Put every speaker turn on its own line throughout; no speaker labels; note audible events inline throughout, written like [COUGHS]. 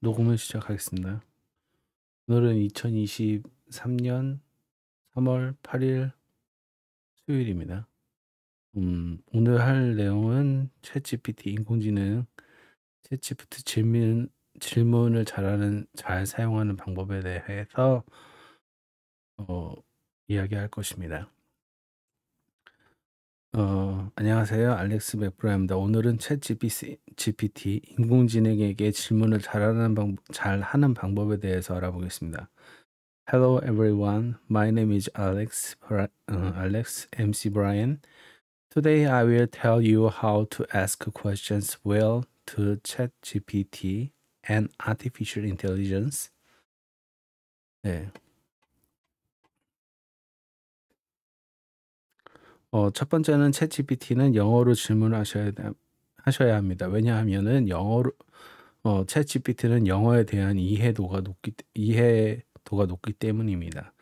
녹음을 시작하겠습니다. 오늘은 2023년 3월 8일 수요일입니다. 음, 오늘 할 내용은 챗GPT 인공지능 챗GPT 질문 질문을 잘하는 잘 사용하는 방법에 대해서 어, 이야기할 것입니다. 어, 안녕하세요. 알렉스 맥브라입니다. 오늘은 챗 GPT, 인공지능에게 질문을 잘하는 방, 잘하는 방법에 대해서 알아보겠습니다. Hello everyone. My name is Alex, uh, Alex MC Brian. Today I will tell you how to ask questions well to ChatGPT and artificial intelligence. 네. 어, 첫 번째는 챗 GPT는 영어로 질문하셔야 하셔야 합니다. 왜냐하면은 영어로 어, 챗 GPT는 영어에 대한 이해도가 높기 이해도가 높기 때문입니다.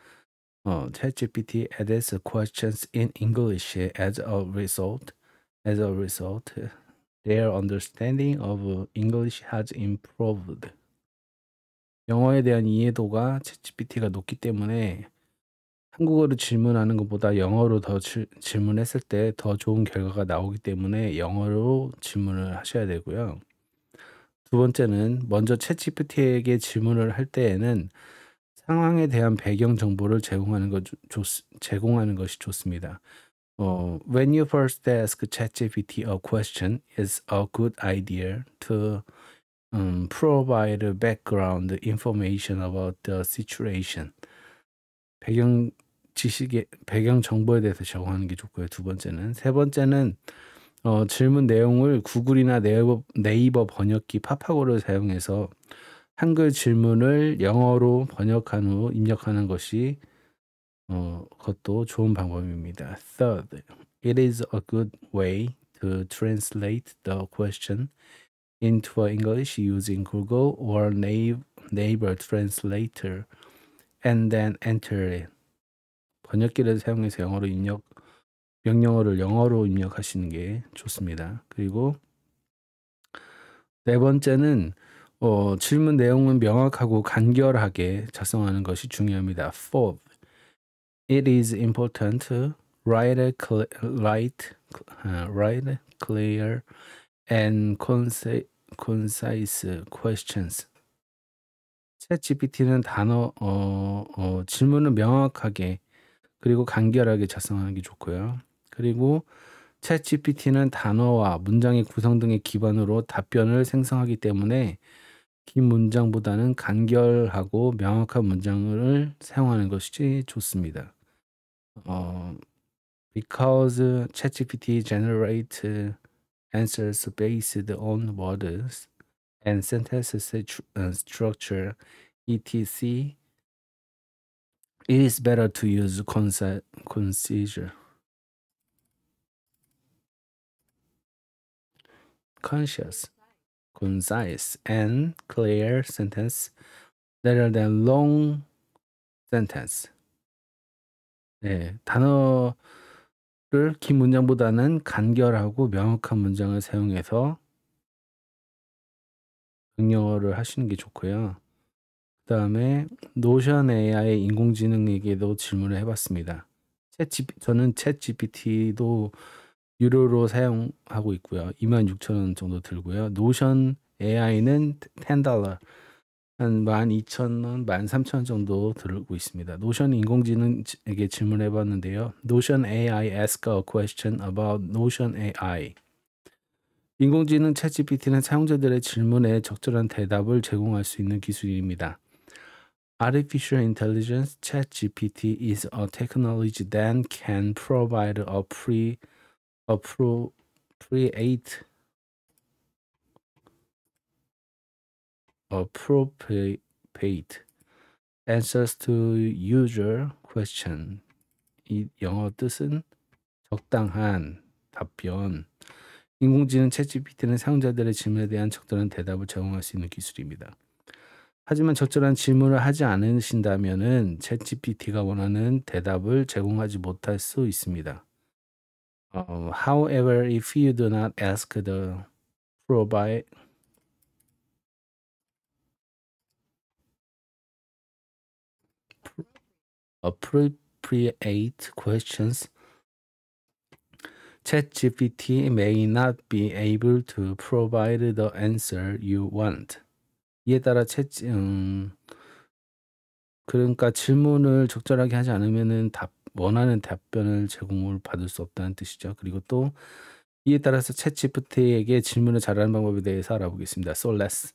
어, 챗 GPT adds questions in English as a result. As a result, their understanding of English has improved. 영어에 대한 이해도가 챗GPT가 높기 때문에 한국어로 질문하는 것보다 영어로 더 지, 질문했을 때 더 좋은 결과가 나오기 때문에 영어로 질문을 하셔야 되고요. 두 번째는 먼저 챗GPT에게 질문을 할 때에는 상황에 대한 배경 정보를 제공하는 것 좋, 제공하는 것이 좋습니다. 어, when you first ask ChatGPT a question, it's a good idea to um, provide background information about the situation. 배경 지식의 배경 정보에 대해서 제공하는 게 좋고요. 두 번째는 세 번째는 어, 질문 내용을 구글이나 네이버, 네이버 번역기 파파고를 사용해서 한글 질문을 영어로 번역한 후 입력하는 것이 어, 그것도 좋은 방법입니다. Third, it is a good way to translate the question into English using Google or Naver translator and then enter it. 번역기를 사용해서 영어로 입력 명령어를 영어로 입력하시는 게 좋습니다. 그리고 네 번째는 어, 질문 내용은 명확하고 간결하게 작성하는 것이 중요합니다. Fourth, it is important to write, a cl w r i t uh, write clear and concise questions. 챗GPT는 단어 어, 어, 질문을 명확하게 그리고 간결하게 작성하는게 좋고요. 그리고 챗 GPT는 단어와 문장의 구성 등의 기반으로 답변을 생성하기 때문에 긴 문장보다는 간결하고 명확한 문장을 사용하는 것이 좋습니다. 어, because ChatGPT generate answers based on words and sentence uh, structure, etc. It is better to use conce concealer. Conscious, concise, and clear sentence rather than long sentence. 네, 단어를 긴 문장보다는 간결하고 명확한 문장을 사용해서 명령어를 하시는 게 좋고요. 그다음에 노션 AI 인공지능에게도 질문을 해봤습니다. 저는 챗 GPT도 유료로 사용하고 있고요. 26,000원 정도 들고요. 노션 AI는 10달러 한 12,000원, 13,000원 정도 들고 있습니다. 노션 인공지능에게 질문해 봤는데요. 노션 AI ask a question about 노션 AI. 인공지능 챗GPT는 사용자들의 질문에 적절한 대답을 제공할 수 있는 기술입니다. Artificial intelligence, ChatGPT, is a technology that can provide a pre a pro, c r e a t appropriate answers to user question. 이 영어 뜻은 적당한 답변. 인공지능 c h a t g p t 는 사용자들의 질문에 대한 적절한 대답을 제공할 수 있는 기술입니다. 하지만 적절한 질문을 하지 않으신다면은 챗GPT가 원하는 대답을 제공하지 못할 수 있습니다. Uh, however, if you do not ask the provide appropriate questions, ChatGPT may not be able to provide the answer you want. 이에 따라 채찍 음, 그러니까 질문을 적절하게 하지 않으면은 답 원하는 답변을 제공을 받을 수 없다는 뜻이죠. 그리고 또 이에 따라서 채찌프트에게 질문을 잘하는 방법에 대해서 알아보겠습니다. So let's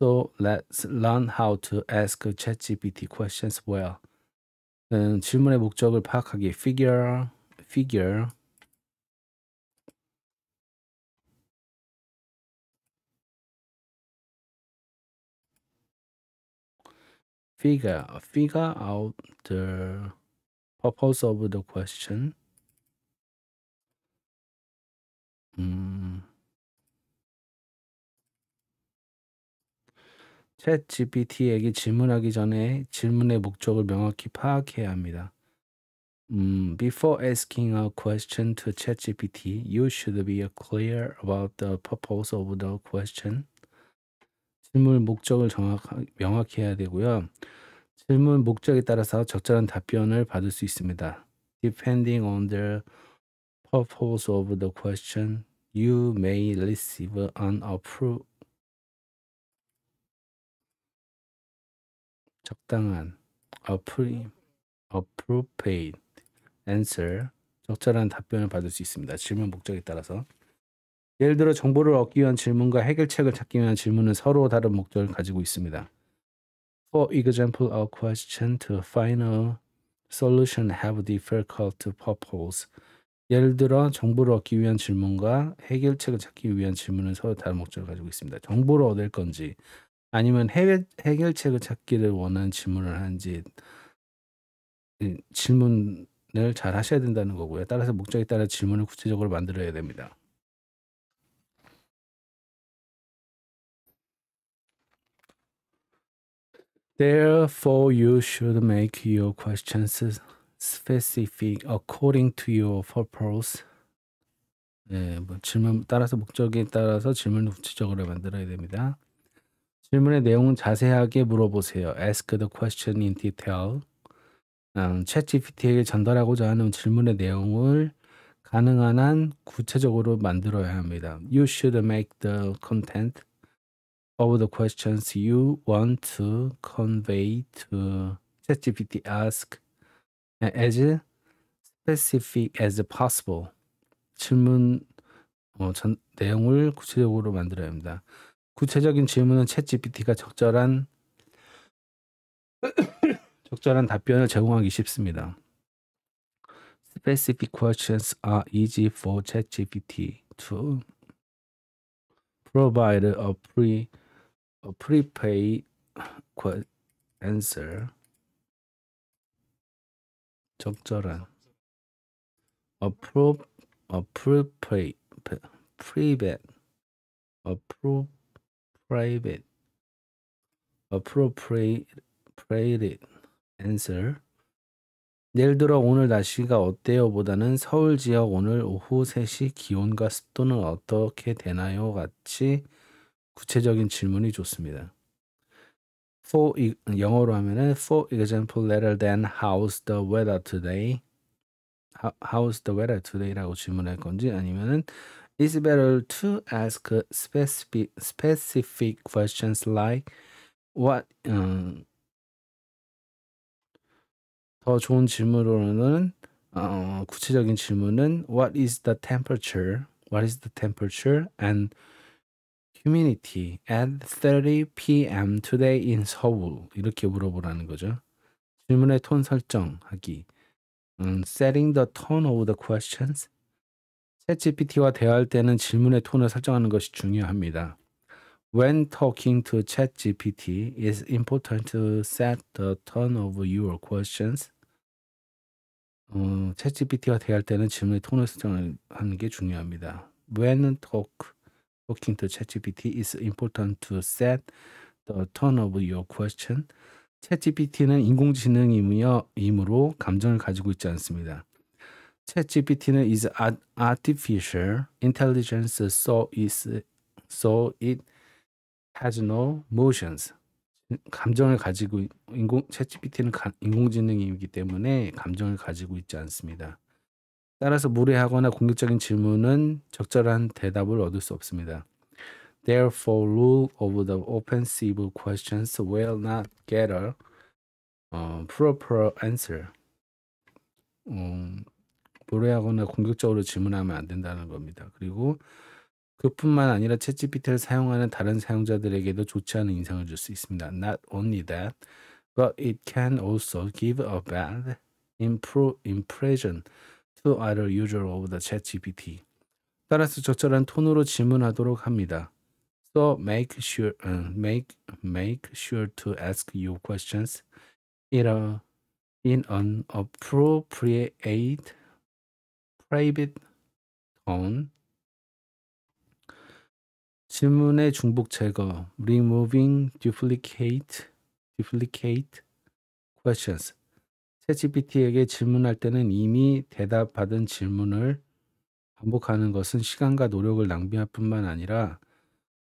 so let's learn how to ask ChatGPT questions well. 음, 질문의 목적을 파악하기 figure figure figure figure out the purpose of the question. 음. 챗 GPT에게 질문하기 전에 질문의 목적을 명확히 파악해야 합니다. 음, before asking a question to ChatGPT, you should be clear about the purpose of the question. 질문 목적을 정확 명확히 해야 되고요. 질문 목적에 따라서 적절한 답변을 받을 수 있습니다. Depending on the purpose of the question, you may receive an approve 적당한 appropriate answer 적절한 답변을 받을 수 있습니다. 질문 목적에 따라서 예를 들어 정보를 얻기 위한 질문과 해결책을 찾기 위한 질문은 서로 다른 목적을 가지고 있습니다. For example, a question to find a solution have difficult purpose. 예를 들어 정보를 얻기 위한 질문과 해결책을 찾기 위한 질문은 서로 다른 목적을 가지고 있습니다. 정보를 얻을 건지 아니면 해, 해결책을 찾기를 원하는 질문을 하는지 질문을 잘 하셔야 된다는 거고요. 따라서 목적에 따라 질문을 구체적으로 만들어야 됩니다. Therefore, you should make your questions specific according to your purpose. 네, 뭐 질문 따라서 목적에 따라서 질문 구체적으로 만들어야 됩니다. 질문의 내용은 자세하게 물어보세요. Ask the question in detail. 음, 챗GPT에게 전달하고자 하는 질문의 내용을 가능한 한 구체적으로 만들어야 합니다. You should make the content of the questions you want to convey to ChatGPT ask as specific as possible. 질문 어, 전, 내용을 구체적으로 만들어야 합니다. 구체적인 질문은 챗GPT가 적절한 적절한 답변을 제공하기 쉽습니다. Specific questions are easy for ChatGPT to provide a pre 어, 프리페이 answer 적절한 approve appropriate private appropriate appropriate answer 예를 들어 오늘 날씨가 어때요 보다는 서울 지역 오늘 오후 3시 기온과 습도는 어떻게 되나요 같이 구체적인 질문이 좋습니다. For 영어로 하면은 for example, later than how's the weather today? How's the weather today라고 질문할 건지 아니면은 It's better to ask specific specific questions like what 음, 더 좋은 질문으로는 어, 구체적인 질문은 What is the temperature? What is the temperature? And Community at 30 p.m. today in Seoul 이렇게 물어보라는 거죠. 질문의 톤 설정하기. 음, setting the tone of the questions. 챗GPT와 대화할 때는 질문의 톤을 설정하는 것이 중요합니다. When talking to ChatGPT, it's important to set the tone of your questions. 어, 챗GPT와 대할 때는 질문의 톤을 설정하는 게 중요합니다. When talk talking to ChatGPT is important to set the tone of your question. ChatGPT는 인공지능이므로 감정을 가지고 있지 않습니다. ChatGPT는 is artificial intelligence, so, is, so it has no emotions. 감정을 가지고 인공 ChatGPT는 인공지능이기 때문에 감정을 가지고 있지 않습니다. 따라서 무례하거나 공격적인 질문은 적절한 대답을 얻을 수 없습니다. Therefore, rule over the offensive questions will not gather uh, proper answer. 음, 무례하거나 공격적으로 질문하면 안 된다는 겁니다. 그리고 그뿐만 아니라 챗GPT를 사용하는 다른 사용자들에게도 좋지 않은 인상을 줄 수 있습니다. Not only that, but it can also give a bad impression to other user of the ChatGPT. 따라서 적절한 톤으로 질문하도록 합니다. So make sure, uh, make, make sure to ask your questions in, a, in an appropriate private tone. 질문의 중복 제거, removing duplicate, duplicate questions. 챗GPT에게 질문할 때는 이미 대답받은 질문을 반복하는 것은 시간과 노력을 낭비할 뿐만 아니라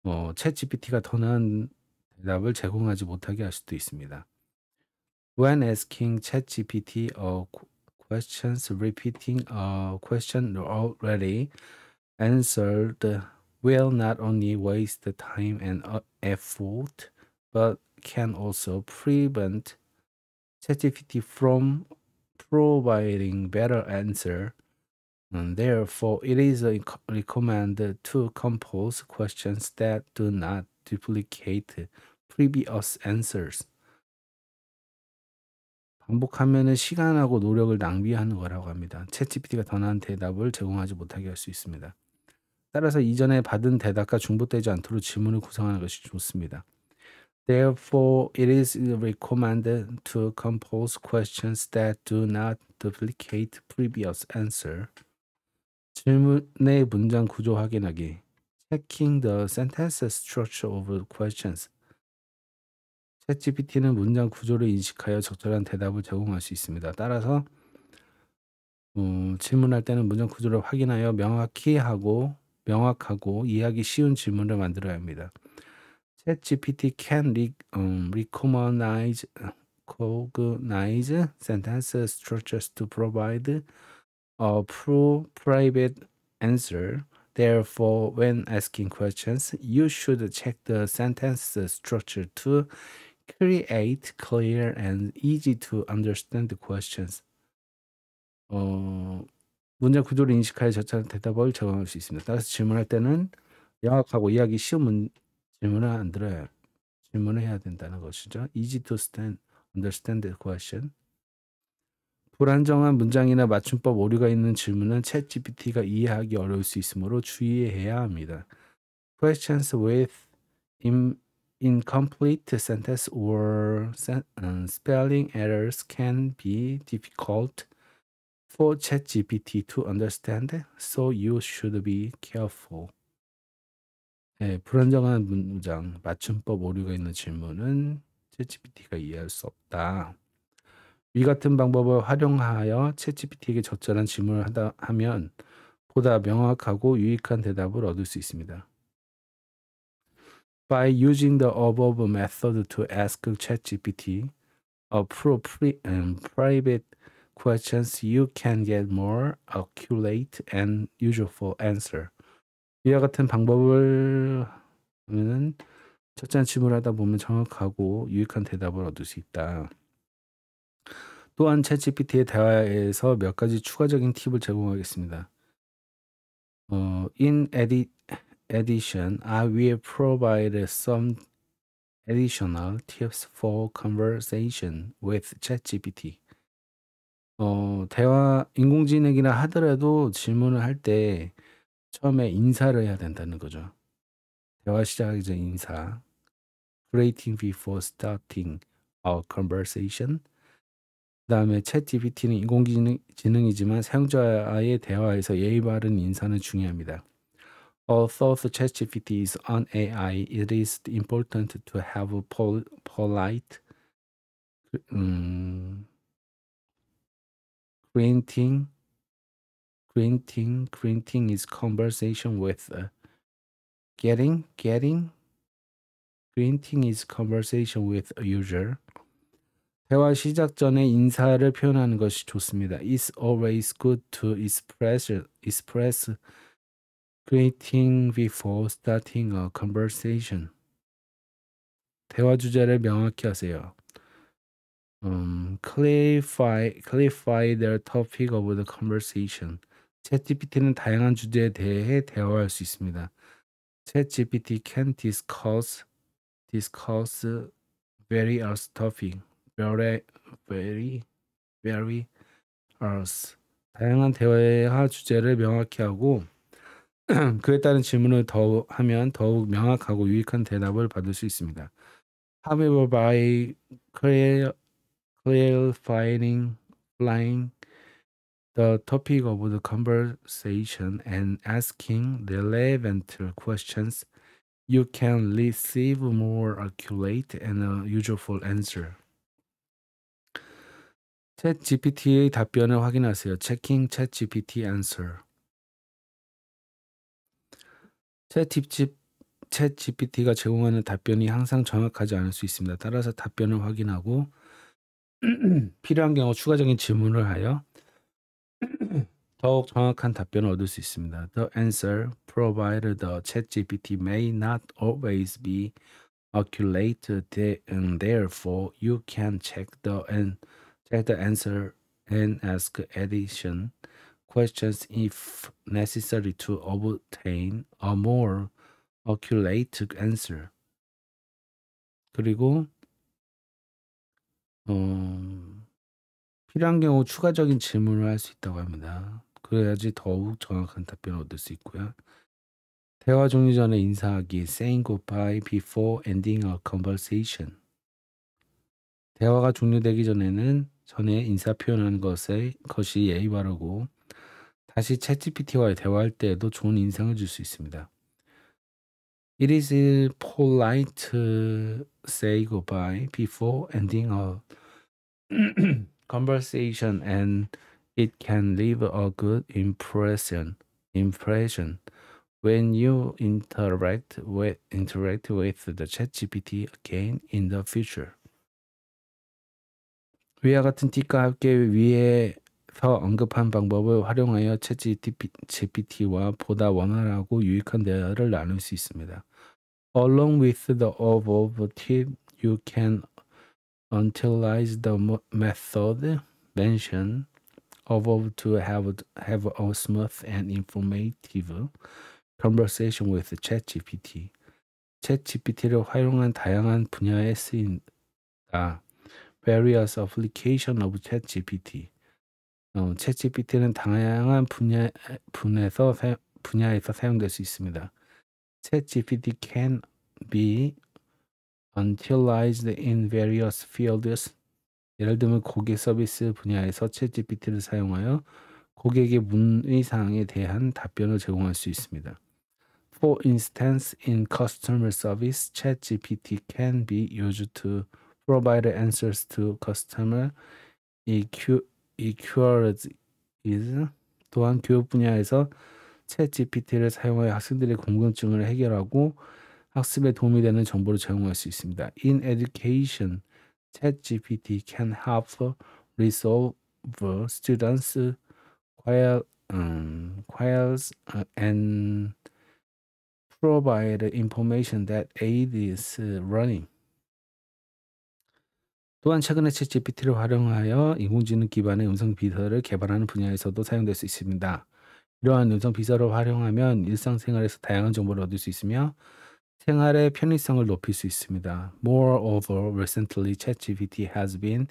어, 챗GPT가 더 나은 대답을 제공하지 못하게 할 수도 있습니다. When asking ChatGPT a question, repeating a question already answered will not only waste time and effort, but can also prevent ChatGPT from providing better answer. And therefore, it is recommended to compose questions that do not duplicate previous answers. 반복하면 시간하고 노력을 낭비하는 거라고 합니다. 챗GPT가 더 나은 대답을 제공하지 못하게 할 수 있습니다. 따라서 이전에 받은 대답과 중복되지 않도록 질문을 구성하는 것이 좋습니다. Therefore, it is recommended to compose questions that do not duplicate previous answer. 질문의 문장 구조 확인하기. Checking the sentence structure of questions. 챗GPT는 문장 구조를 인식하여 적절한 대답을 제공할 수 있습니다. 따라서 음, 질문할 때는 문장 구조를 확인하여 명확히 하고 명확하고 이해하기 쉬운 질문을 만들어야 합니다. ChatGPT can re, um, recognize, uh, cognize sentence structures to provide a pro private answer. Therefore, when asking questions, you should check the sentence structure to create clear and easy to understand questions. 어, 문장 구조를 인식하여 적절한 대답을 적용할 수 있습니다. 따라서 질문할 때는 명확하고 이해하기 쉬운 문, 질문을 안 들어야 질문을 해야 된다는 것이죠. Easy to stand, understand the question. 불안정한 문장이나 맞춤법 오류가 있는 질문은 챗 GPT가 이해하기 어려울 수 있으므로 주의해야 합니다. Questions with in, incomplete sentence or spelling errors can be difficult for ChatGPT to understand, so you should be careful. 예, 불안정한 문장, 맞춤법 오류가 있는 질문은 챗GPT가 이해할 수 없다. 위 같은 방법을 활용하여 챗GPT에게 적절한 질문을 하다 하면 보다 명확하고 유익한 대답을 얻을 수 있습니다. By using the above method to ask ChatGPT appropriate and private questions, you can get more accurate and useful answer. 이와 같은 방법을 하면은 첫째는 질문을 하다 보면 정확하고 유익한 대답을 얻을 수 있다. 또한 챗GPT의 대화에서 몇 가지 추가적인 팁을 제공하겠습니다. 어, in edit, addition, I 아, will provide some additional tips for conversation with ChatGPT. 어, 대화 인공지능이나 하더라도 질문을 할때 처음에 인사를 해야 된다는 거죠. 대화 시작하기 전 인사. Greeting before starting our conversation. 그 다음에 챗 GPT는 인공지능이지만 사용자와의 대화에서 예의 바른 인사는 중요합니다. Although the ChatGPT is an AI, it is important to have pol polite, um, greeting creating creating is conversation with uh, getting getting greeting is conversation with a user 대화 시작 전에 인사를 표현하는 것이 좋습니다. It's always good to express express greeting before starting a conversation. 대화 주제를 명확히 하세요. Um, clarify clarify the topic of the conversation. 챗GPT는 다양한 주제에 대해 대화할 수 있습니다. 챗GPT can discuss discuss various topics, very very very else 다양한 대화 주제를 명확히 하고 그에 따른 질문을 더 하면 더욱 명확하고 유익한 대답을 받을 수 있습니다. However, by clarifying flying the topic of the conversation and asking relevant questions, you can receive more accurate and useful answer. 챗 GPT의 답변을 확인하세요. Checking 챗 GPT answer. 챗 GPT가 제공하는 답변이 항상 정확하지 않을 수 있습니다. 따라서 답변을 확인하고 필요한 경우 추가적인 질문을 하여 더욱 정확한 답변을 얻을 수 있습니다. The answer provided the ChatGPT may not always be accurate, and therefore you can check the and check the answer and ask addition questions if necessary to obtain a more accurate answer. 그리고 어, 필요한 경우 추가적인 질문을 할 수 있다고 합니다. 그래야지 더욱 정확한 답변을 얻을 수 있고요. 대화 종료 전에 인사하기 saying goodbye before ending a conversation 대화가 종료되기 전에는 전에 인사 표현한 것에, 것이 예의 바르고 다시 챗GPT와의 대화할 때에도 좋은 인상을 줄 수 있습니다. It is polite to say goodbye before ending a conversation and it can leave a good impression impression when you interact with interact with the ChatGPT again in the future. 위와 같은 팁과 함께 위에서 언급한 방법을 활용하여 ChatGPT와 보다 원활하고 유익한 대화를 나눌 수 있습니다. Along with the above tip, you can utilize the method mentioned evolved to have, have a smooth and informative conversation with ChatGPT. ChatGPT를 활용한 다양한 분야에 쓰인다. Various application of ChatGPT. 어, ChatGPT는 다양한 분야, 분에서, 사, 분야에서 사용될 수 있습니다. ChatGPT can be utilized in various fields 예를 들면 고객 서비스 분야에서 챗GPT를 사용하여 고객의 문의 사항에 대한 답변을 제공할 수 있습니다. For instance, in customer service, ChatGPT can be used to provide answers to customer inquiries. 또한 교육 분야에서 챗GPT를 사용하여 학생들의 궁금증을 해결하고 학습에 도움이 되는 정보를 제공할 수 있습니다. In education, ChatGPT can help resolve students' queries um, and provide information that aid is running. 또한 최근에 챗GPT를 활용하여 인공지능 기반의 음성 비서를 개발하는 분야에서도 사용될 수 있습니다. 이러한 음성 비서를 활용하면 일상생활에서 다양한 정보를 얻을 수 있으며 생활의 편의성을 높일 수 있습니다. Moreover, recently ChatGPT has been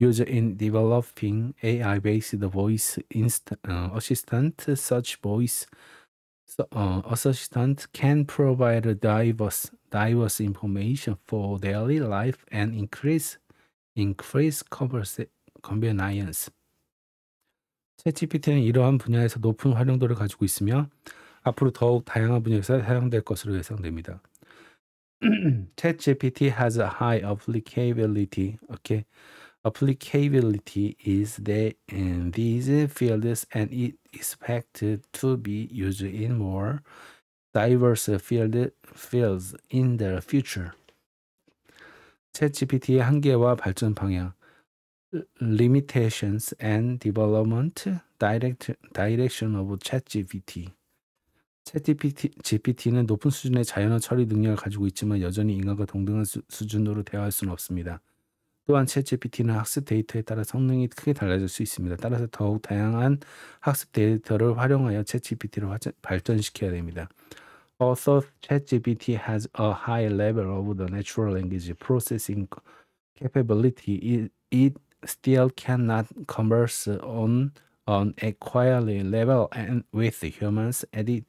used in developing AI-based voice instant, uh, assistant. Such voice uh, assistant can provide diverse, diverse information for daily life and increase increase convenience. ChatGPT는 이러한 분야에서 높은 활용도를 가지고 있으며 앞으로 더욱 다양한 분야에서 사용될 것으로 예상됩니다. [CLEARS THROAT] ChatGPT has a high applicability. Okay, applicability is there in these fields, and it is expected to be used in more diverse field, fields in the future. ChatGPT의 한계와 발전 방향 limitations and development direct, direction of ChatGPT 챗GPT, GPT는 높은 수준의 자연어 처리 능력을 가지고 있지만 여전히 인간과 동등한 수, 준으로 대화할 수는 없습니다. 또한 챗GPT는 학습 데이터에 따라 성능이 크게 달라질 수 있습니다. 따라서 더욱 다양한 학습 데이터를 활용하여 챗GPT를 발전시켜야 됩니다. Although ChatGPT has a high level of the natural language processing capability, it, still cannot converse on an equally level and with humans at it.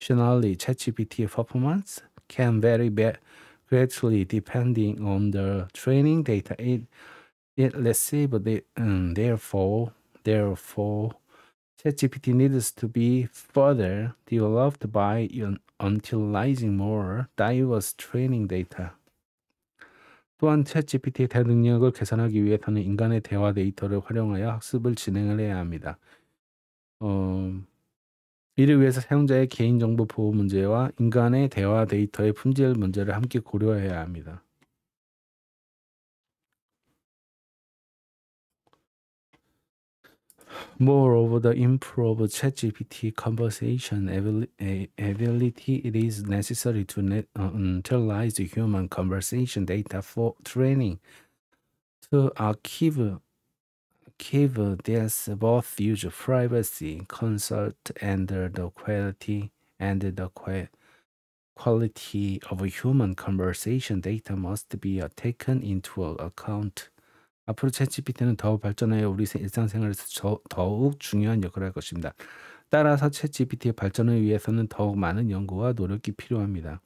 Additionally, ChatGPT performance can vary greatly depending on the training data it, it receives. Um, therefore, therefore, ChatGPT needs to be further developed by utilizing more diverse training data. 또한 챗GPT의 대능력을 개선하기 위해서는 인간의 대화 데이터를 활용하여 학습을 진행을 해야 합니다. 어, 이를 위해서 사용자의 개인정보 보호 문제와 인간의 대화 데이터의 품질 문제를 함께 고려해야 합니다. Moreover, the improved ChatGPT conversation ability it is necessary to utilize human conversation data for training to archive give this both huge privacy consult and the quality and the quality quality of human conversation data must be taken into account. 앞으로 챗GPT는 더 발전하여 우리 일상생활에서 저, 더욱 중요한 역할을 할 것입니다. 따라서 챗GPT의 발전을 위해서는 더욱 많은 연구와 노력이 필요합니다.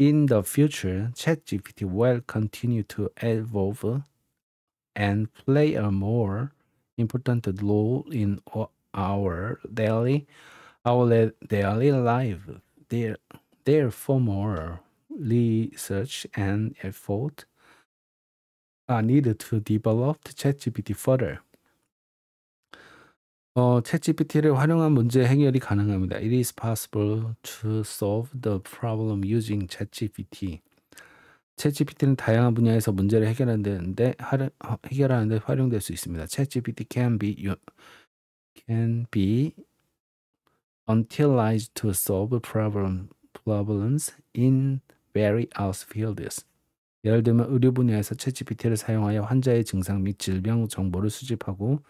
In the future, ChatGPT will continue to evolve and play a more important role in our daily our daily life. There, therefore, more research and effort are needed to develop ChatGPT further. 어, ChatGPT를 활용한 문제 해결이 가능합니다. It is possible to solve the problem using ChatGPT. 챗GPT는 다양한 분야에서 문제를 해결하는데 해결하는데 활용될 수 있습니다. 챗GPT can be can be utilized to solve problem, problems in various fields. 예를 들면 의료 분야에서 챗GPT를 사용하여 환자의 증상 및 질병 정보를 수집하고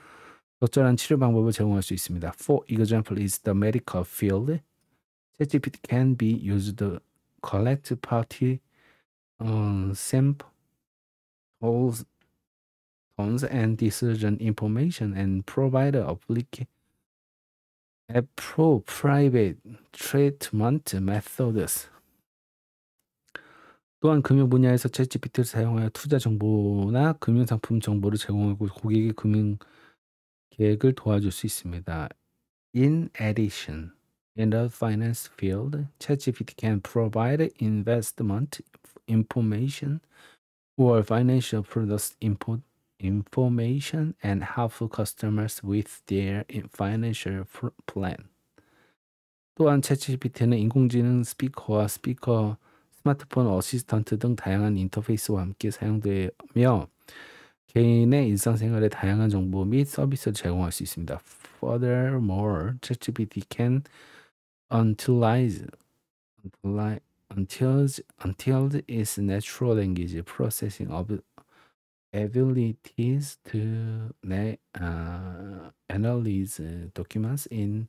적절한 치료 방법을 제공할 수 있습니다. For example, is the medical field. ChatGPT can be used to collect party um, samples, tones, and decision information and provide applica- appropriate treatment methods. 또한 금융 분야에서 챗GPT를 사용하여 투자 정보나 금융 상품 정보를 제공하고 고객의 금융 계획을 도와줄 수 있습니다. In addition, in the finance field, ChatGPT can provide investment information or financial products input information and help customers with their financial plan. 또한 ChatGPT는 인공지능 스피커와 스피커, 스마트폰 어시스턴트 등 다양한 인터페이스와 함께 사용되며 개인의 일상생활에 다양한 정보 및 서비스를 제공할 수 있습니다. Furthermore, ChatGPT can utilize, utilize until until its natural language processing of abilities to uh, analyze documents in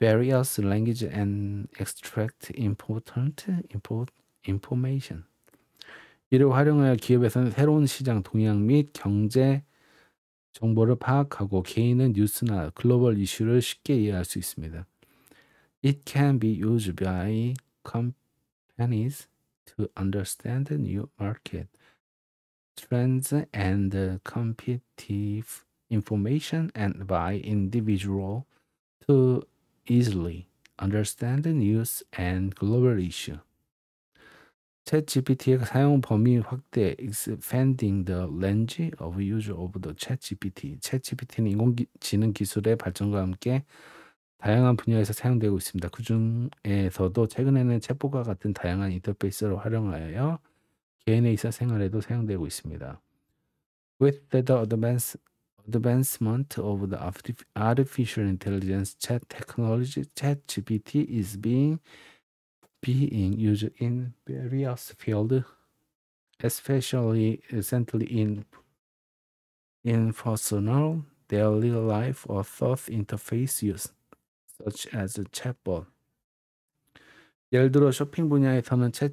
various languages and extract important import, information. 이를 활용하여 기업에서는 새로운 시장 동향 및 경제 정보를 파악하고 개인은 뉴스나 글로벌 이슈를 쉽게 이해할 수 있습니다. It can be used by com and to understand the new market trends and competitive information and by individual to easily understand the news and global issue. ChatGPT의 사용 범위 확대 expanding the range of use of the ChatGPT. ChatGPT는 인공지능 기술의 발전과 함께 다양한 분야에서 사용되고 있습니다. 그 중에서도 최근에는 챗봇과 같은 다양한 인터페이스를 활용하여 개인의 일상생활에도 사용되고 있습니다. With the advance, advancement of the artificial intelligence, chat technology, ChatGPT is being being used in various fields, especially recently in in personal daily life or thought interface use. such as chatbot. 예를 들어 쇼핑 분야에서는 챗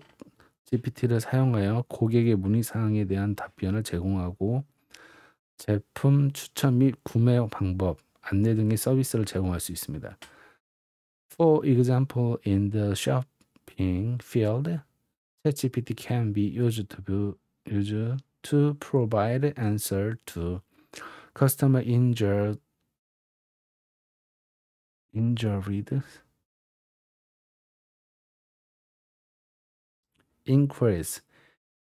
GPT를 사용하여 고객의 문의 사항에 대한 답변을 제공하고 제품 추천 및 구매 방법, 안내 등의 서비스를 제공할 수 있습니다. For example, in the shopping field, ChatGPT can be used to, be, used to provide answer to customer injured injured increase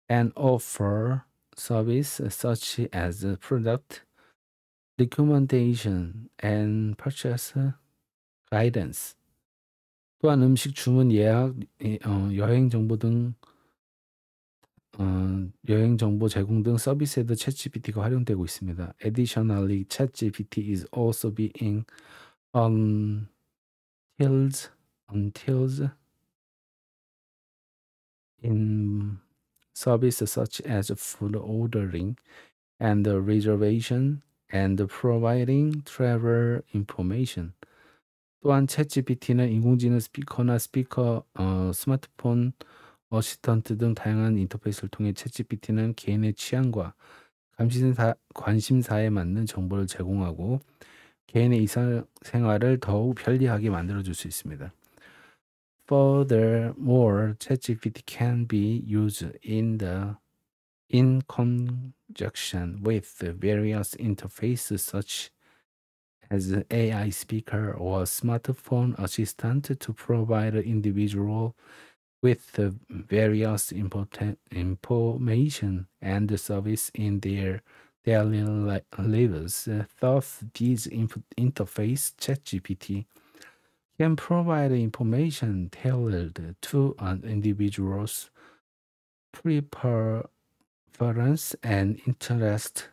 and offer service such as product recommendation and purchase guidance 또한 음식 주문 예약, 여행 정보 등 어, 여행 정보 제공 등 서비스에도 ChatGPT가 활용되고 있습니다. Additionally, ChatGPT is also being untills, untils in services such as food ordering and reservation and providing travel information. 또한 챗GPT는 인공지능 스피커나 스피커, 어, 스마트폰, 어시턴트 등 다양한 인터페이스를 통해 챗GPT는 개인의 취향과 관심사, 관심사에 맞는 정보를 제공하고 개인의 일상생활을 더욱 편리하게 만들어줄 수 있습니다. Furthermore, ChatGPT can be used in the in conjunction with various interfaces such as AI speaker or smartphone assistant to provide individual with various important information and service in their their levels. Uh, thus, this interface, ChatGPT, can provide information tailored to an individual's preference and interest,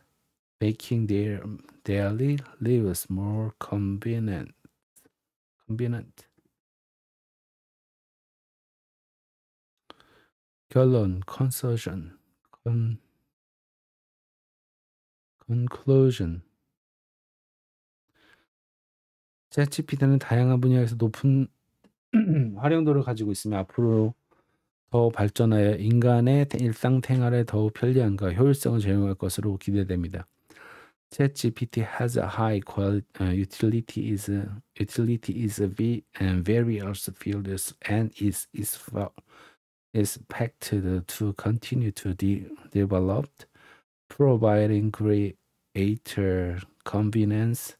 making their daily lives more convenient. convenient. 결론, con conclusion. 챗GPT는 다양한 분야에서 높은 활용도를 가지고 있으며 앞으로 더 발전하여 인간의 일상생활에 더욱 편리함과 효율성을 제공할 것으로 기대됩니다. ChatGPT has a high quality, uh, utility is uh, utility is v and various fields and is is expected to continue to de develop, providing great greater convenience,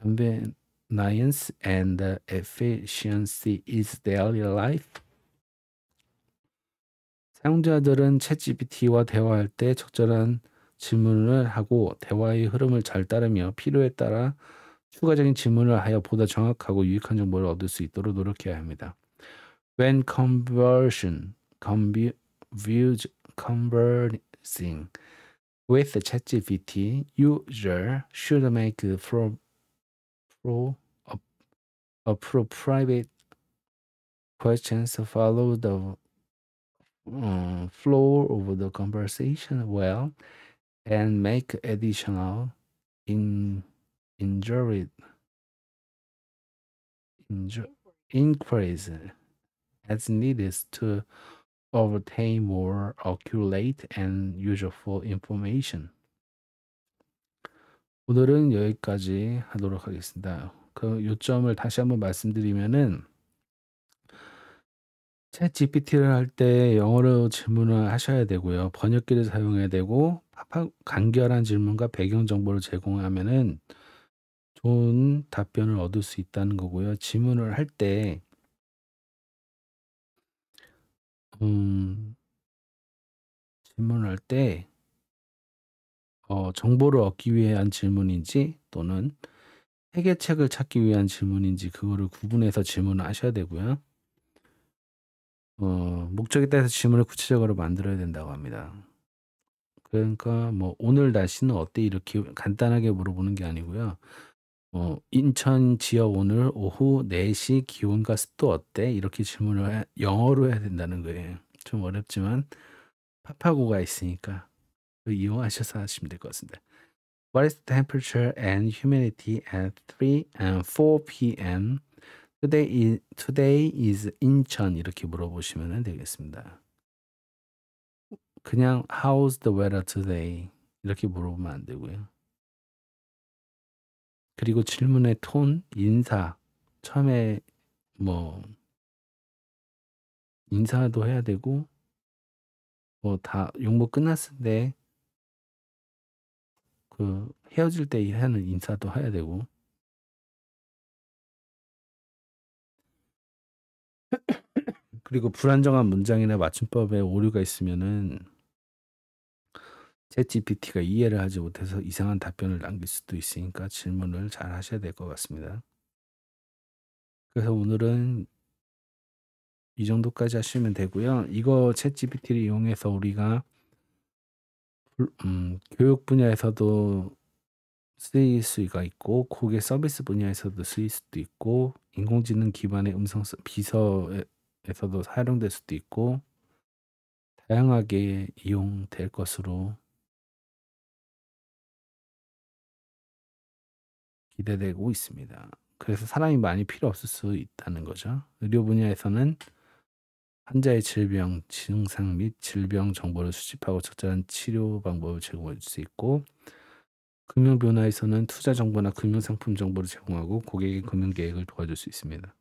convenience and efficiency is daily life. 사용자들은 챗GPT와 대화할 때 적절한 질문을 하고 대화의 흐름을 잘 따르며 필요에 따라 추가적인 질문을 하여 보다 정확하고 유익한 정보를 얻을 수 있도록 노력해야 합니다. When conversion, conviews, conversing With the ChatGPT, user should make a pro, pro a, a pro private questions follow the um, flow of the conversation well and make additional in injured inquiries as needed to obtain more accurate and useful information. 오늘은 여기까지 하도록 하겠습니다. 그 요점을 다시 한번 말씀드리면은 챗 GPT를 할 때 영어로 질문을 하셔야 되고요. 번역기를 사용해야 되고 간결한 질문과 배경 정보를 제공하면은 좋은 답변을 얻을 수 있다는 거고요. 질문을 할때 음, 질문할 때 어, 정보를 얻기 위한 질문인지 또는 해결책을 찾기 위한 질문인지 그거를 구분해서 질문을 하셔야 되고요. 어, 목적에 따라서 질문을 구체적으로 만들어야 된다고 합니다. 그러니까 뭐 오늘 날씨는 어때 이렇게 간단하게 물어보는 게 아니고요. 어, 인천 지역 오늘 오후 4시 기온과 습도 어때? 이렇게 질문을 해, 영어로 해야 된다는 거예요. 좀 어렵지만 파파고가 있으니까 그 이용하셔서 하시면 될 것 같습니다. What is the temperature and humidity at 3 and 4 p.m. Today is, today is 인천 이렇게 물어보시면 되겠습니다. 그냥 How's the weather today? 이렇게 물어보면 안 되고요. 그리고 질문의 톤, 인사, 처음에 뭐 인사도 해야 되고 뭐 다 용모 끝났을 때 그 헤어질 때 하는 인사도 해야 되고 [COUGHS] 그리고 불안정한 문장이나 맞춤법에 오류가 있으면은 챗GPT가 이해를 하지 못해서 이상한 답변을 남길 수도 있으니까 질문을 잘 하셔야 될 것 같습니다. 그래서 오늘은 이 정도까지 하시면 되고요. 이거 챗GPT를 이용해서 우리가 음, 교육 분야에서도 쓰일 수가 있고 고객 서비스 분야에서도 쓰일 수도 있고 인공지능 기반의 음성 비서에서도 사용될 수도 있고 다양하게 이용될 것으로 기대되고 있습니다. 그래서 사람이 많이 필요 없을 수 있다는 거죠. 의료 분야에서는 환자의 질병, 증상 및 질병 정보를 수집하고 적절한 치료 방법을 제공할 수 있고 금융 변화에서는 투자 정보나 금융 상품 정보를 제공하고 고객의 금융 계획을 도와줄 수 있습니다.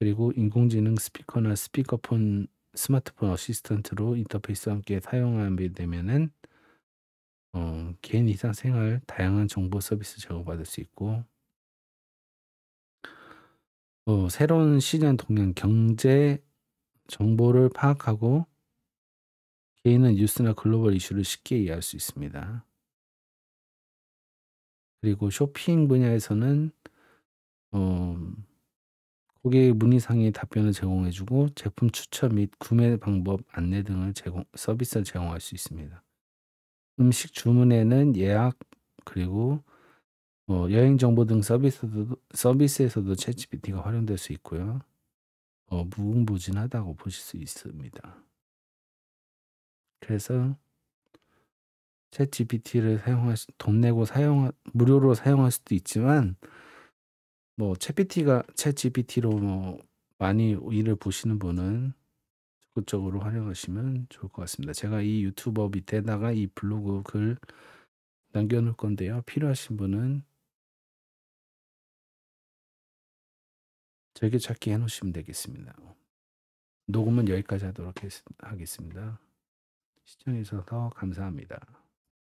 그리고 인공지능 스피커나 스피커폰, 스마트폰 어시스턴트로 인터페이스와 함께 사용하게 되면은 어, 개인 이상생활 다양한 정보 서비스 제공받을 수 있고 어, 새로운 시장 동향 경제 정보를 파악하고 개인은 뉴스나 글로벌 이슈를 쉽게 이해할 수 있습니다. 그리고 쇼핑 분야에서는 어, 고객의 문의사항에 답변을 제공해주고 제품 추천 및 구매 방법 안내 등을 제공, 서비스를 제공할 수 있습니다. 음식 주문에는 예약 그리고 뭐 여행 정보 등 서비스도 서비스에서도 챗GPT가 활용될 수 있고요. 어 무궁무진하다고 보실 수 있습니다. 그래서 챗GPT를 사용할 수, 돈 내고 사용 무료로 사용할 수도 있지만 뭐 챗PT가 챗GPT로 뭐 많이 일을 보시는 분은 적극적으로 활용하시면 좋을 것 같습니다. 제가 이 유튜버 밑에다가 이 블로그 글 남겨놓을 건데요. 필요하신 분은 저에게 찾기 해놓으시면 되겠습니다. 녹음은 여기까지 하도록 하겠습니다. 시청해주셔서 감사합니다.